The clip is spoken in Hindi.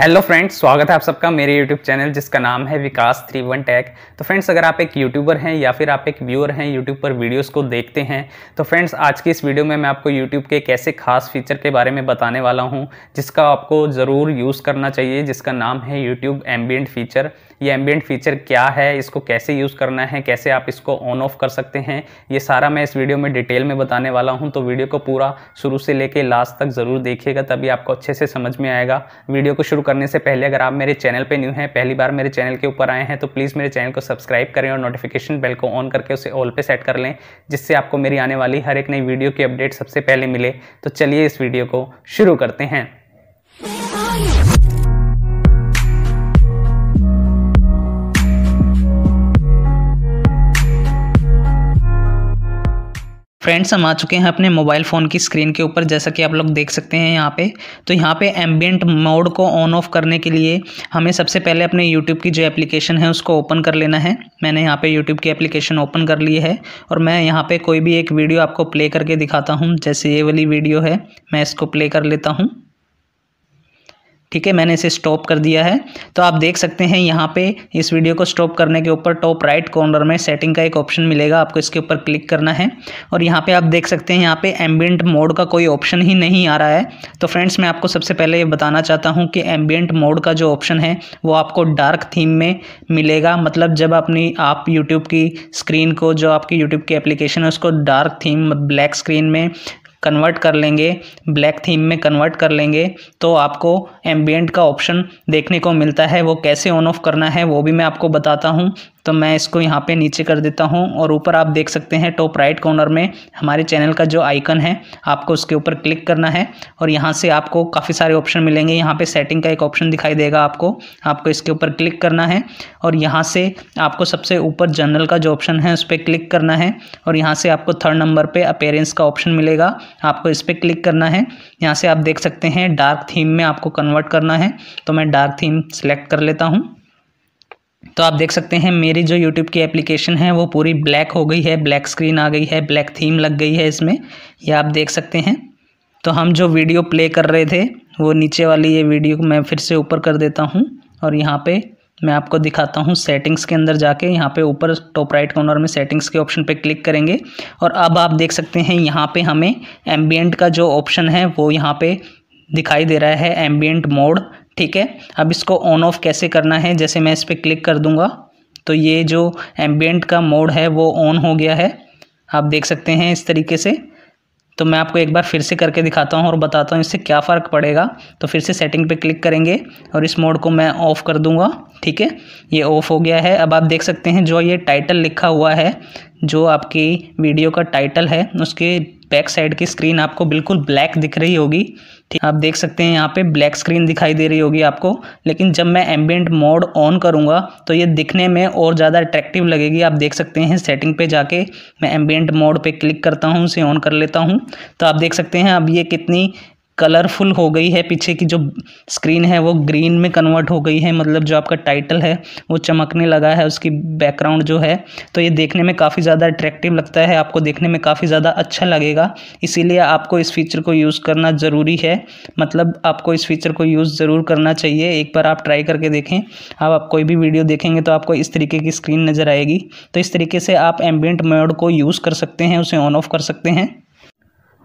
हेलो फ्रेंड्स स्वागत है आप सबका मेरे यूट्यूब चैनल जिसका नाम है विकास थ्री वन टैक तो फ्रेंड्स अगर आप एक यूट्यूबर हैं या फिर आप एक व्यूअर हैं यूट्यूब पर वीडियोस को देखते हैं तो फ्रेंड्स आज की इस वीडियो में मैं आपको यूट्यूब के एक ऐसे खास फीचर के बारे में बताने वाला हूं जिसका आपको ज़रूर यूज़ करना चाहिए जिसका नाम है यूट्यूब एम्बियट फीचर ये एम्बियट फीचर क्या है इसको कैसे यूज़ करना है कैसे आप इसको ऑन ऑफ कर सकते हैं ये सारा मैं इस वीडियो में डिटेल में बताने वाला हूँ तो वीडियो को पूरा शुरू से लेकर लास्ट तक ज़रूर देखिएगा तभी आपको अच्छे से समझ में आएगा वीडियो को शुरू करने से पहले अगर आप मेरे चैनल पे न्यू हैं पहली बार मेरे चैनल के ऊपर आए हैं तो प्लीज़ मेरे चैनल को सब्सक्राइब करें और नोटिफिकेशन बेल को ऑन करके उसे ऑल पे सेट कर लें जिससे आपको मेरी आने वाली हर एक नई वीडियो की अपडेट सबसे पहले मिले तो चलिए इस वीडियो को शुरू करते हैं फ्रेंड्स हम आ चुके हैं अपने मोबाइल फ़ोन की स्क्रीन के ऊपर जैसा कि आप लोग देख सकते हैं यहाँ पे तो यहाँ पे एम्बियंट मोड को ऑन ऑफ करने के लिए हमें सबसे पहले अपने यूट्यूब की जो एप्लीकेशन है उसको ओपन कर लेना है मैंने यहाँ पे यूट्यूब की एप्लीकेशन ओपन कर ली है और मैं यहाँ पर कोई भी एक वीडियो आपको प्ले करके दिखाता हूँ जैसे ये वाली वीडियो है मैं इसको प्ले कर लेता हूँ ठीक है मैंने इसे स्टॉप कर दिया है तो आप देख सकते हैं यहाँ पे इस वीडियो को स्टॉप करने के ऊपर टॉप राइट कॉर्नर में सेटिंग का एक ऑप्शन मिलेगा आपको इसके ऊपर क्लिक करना है और यहाँ पे आप देख सकते हैं यहाँ पे एम्बियंट मोड का कोई ऑप्शन ही नहीं आ रहा है तो फ्रेंड्स मैं आपको सबसे पहले ये बताना चाहता हूँ कि एम्बियंट मोड का जो ऑप्शन है वो आपको डार्क थीम में मिलेगा मतलब जब अपनी आप यूट्यूब की स्क्रीन को जो आपकी यूट्यूब की एप्लीकेशन है उसको डार्क थीम ब्लैक स्क्रीन में कन्वर्ट कर लेंगे ब्लैक थीम में कन्वर्ट कर लेंगे तो आपको एम्बियट का ऑप्शन देखने को मिलता है वो कैसे ऑन ऑफ करना है वो भी मैं आपको बताता हूँ तो मैं इसको यहाँ पे नीचे कर देता हूँ और ऊपर आप देख सकते हैं टॉप राइट कॉर्नर में हमारे चैनल का जो आइकन है आपको उसके ऊपर क्लिक करना है और यहाँ से आपको काफ़ी सारे ऑप्शन मिलेंगे यहाँ पे सेटिंग का एक ऑप्शन दिखाई देगा आपको आपको इसके ऊपर क्लिक करना है और यहाँ से आपको सबसे ऊपर जनरल का जो ऑप्शन है उस पर क्लिक करना है और यहाँ से आपको थर्ड नंबर पर अपेयरेंस का ऑप्शन मिलेगा आपको इस पर क्लिक करना है यहाँ से आप देख सकते हैं डार्क थीम में आपको कन्वर्ट करना है तो मैं डार्क थीम सेलेक्ट कर लेता हूँ तो आप देख सकते हैं मेरी जो यूट्यूब की एप्लीकेशन है वो पूरी ब्लैक हो गई है ब्लैक स्क्रीन आ गई है ब्लैक थीम लग गई है इसमें ये आप देख सकते हैं तो हम जो वीडियो प्ले कर रहे थे वो नीचे वाली ये वीडियो को मैं फिर से ऊपर कर देता हूँ और यहाँ पे मैं आपको दिखाता हूँ सेटिंग्स के अंदर जाके यहाँ पे ऊपर टॉप राइट कॉर्नर में सेटिंग्स के ऑप्शन पे क्लिक करेंगे और अब आप देख सकते हैं यहाँ पे हमें एम्बियंट का जो ऑप्शन है वो यहाँ पे दिखाई दे रहा है एम्बियंट मोड ठीक है अब इसको ऑन ऑफ कैसे करना है जैसे मैं इस पर क्लिक कर दूंगा तो ये जो एम्बियंट का मोड है वो ऑन हो गया है आप देख सकते हैं इस तरीके से तो मैं आपको एक बार फिर से करके दिखाता हूँ और बताता हूँ इससे क्या फ़र्क पड़ेगा तो फिर से सेटिंग पे क्लिक करेंगे और इस मोड को मैं ऑफ़ कर दूँगा ठीक है ये ऑफ़ हो गया है अब आप देख सकते हैं जो ये टाइटल लिखा हुआ है जो आपकी वीडियो का टाइटल है उसके बैक साइड की स्क्रीन आपको बिल्कुल ब्लैक दिख रही होगी ठीक आप देख सकते हैं यहाँ पे ब्लैक स्क्रीन दिखाई दे रही होगी आपको लेकिन जब मैं एम्बियंट मोड ऑन करूँगा तो ये दिखने में और ज़्यादा अट्रैक्टिव लगेगी आप देख सकते हैं सेटिंग पे जाके मैं एम्बियंट मोड पे क्लिक करता हूँ उसे ऑन कर लेता हूँ तो आप देख सकते हैं अब ये कितनी कलरफुल हो गई है पीछे की जो स्क्रीन है वो ग्रीन में कन्वर्ट हो गई है मतलब जो आपका टाइटल है वो चमकने लगा है उसकी बैकग्राउंड जो है तो ये देखने में काफ़ी ज़्यादा अट्रैक्टिव लगता है आपको देखने में काफ़ी ज़्यादा अच्छा लगेगा इसीलिए आपको इस फीचर को यूज़ करना ज़रूरी है मतलब आपको इस फीचर को यूज़ ज़रूर करना चाहिए एक बार आप ट्राई करके देखें अब आप कोई भी वीडियो देखेंगे तो आपको इस तरीके की स्क्रीन नज़र आएगी तो इस तरीके से आप एम्बियट मोड को यूज़ कर सकते हैं उसे ऑन ऑफ कर सकते हैं